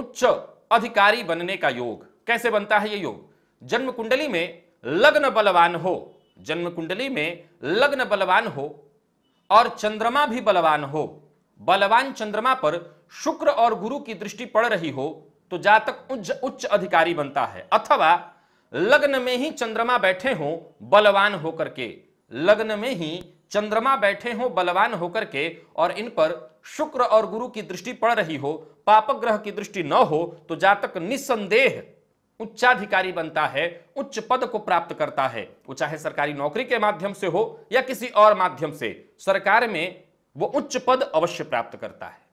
उच्च अधिकारी बनने का योग कैसे बनता है ये योग जन्म कुंडली में लग्न बलवान हो जन्म कुंडली में लग्न बलवान हो और चंद्रमा भी बलवान हो बलवान चंद्रमा पर शुक्र और गुरु की दृष्टि पड़ रही हो तो जातक उच्च उच्च अधिकारी बनता है अथवा लग्न में ही चंद्रमा बैठे हो बलवान होकर के लग्न में ही चंद्रमा बैठे हो बलवान होकर के और इन पर शुक्र और गुरु की दृष्टि पड़ रही हो पापक ग्रह की दृष्टि न हो तो जातक निसंदेह उच्चाधिकारी बनता है उच्च पद को प्राप्त करता है वो चाहे सरकारी नौकरी के माध्यम से हो या किसी और माध्यम से सरकार में वो उच्च पद अवश्य प्राप्त करता है